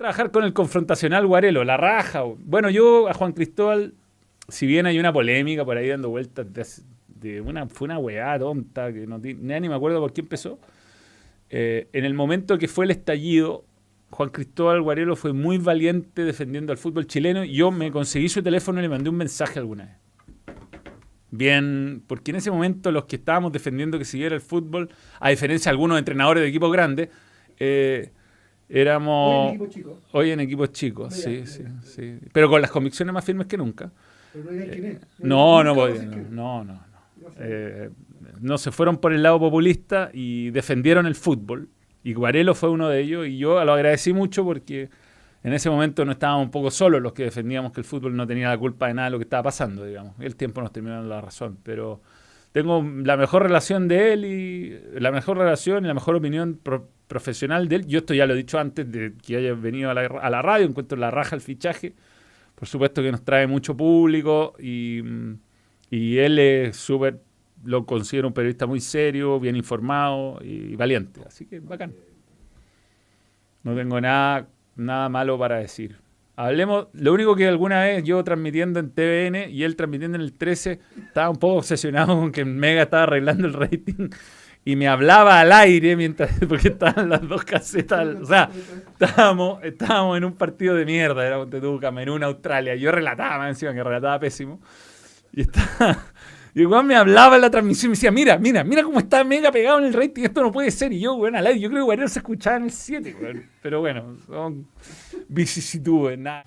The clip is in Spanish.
trabajar con el confrontacional Guarelo, la raja. Bueno, yo a Juan Cristóbal, si bien hay una polémica por ahí dando vueltas de, una, fue una weá tonta, que no, ni me acuerdo por quién empezó. Eh, en el momento que fue el estallido, Juan Cristóbal Guarelo fue muy valiente defendiendo al fútbol chileno. Yo me conseguí su teléfono y le mandé un mensaje alguna vez. Bien, porque en ese momento los que estábamos defendiendo que siguiera el fútbol, a diferencia de algunos entrenadores de equipos grandes, eh, Éramos. Hoy en equipos chicos. sí, sí, sí. Pero con las convicciones más firmes que nunca. Pero no eh, No, no, no, no, no. Eh, no se fueron por el lado populista y defendieron el fútbol. Y Guarelo fue uno de ellos y yo lo agradecí mucho porque en ese momento no estábamos un poco solos los que defendíamos que el fútbol no tenía la culpa de nada de lo que estaba pasando, digamos. El tiempo nos terminó la razón, pero tengo la mejor relación de él y la mejor relación y la mejor opinión profesional de él. Yo esto ya lo he dicho antes de que haya venido a la, radio, encuentro la raja el fichaje. Por supuesto que nos trae mucho público mm, y, él es súper, lo considero un periodista muy serio, bien informado y valiente. Así que bacán. No tengo nada, nada malo para decir. Hablemos, lo único que alguna vez yo transmitiendo en TVN y él transmitiendo en el 13, estaba un poco obsesionado con que Mega estaba arreglando el rating y me hablaba al aire mientras porque estaban las dos casetas, o sea, estábamos, estábamos en un partido de mierda, era en una Australia, yo relataba encima que relataba pésimo. Y está y igual me hablaba en la transmisión y me decía, mira, mira, mira cómo está mega pegado en el rating, esto no puede ser. Y yo, weón, al aire, yo creo que Guarero se escuchaba en el 7, weón. Pero bueno, son vicisitudes, nada.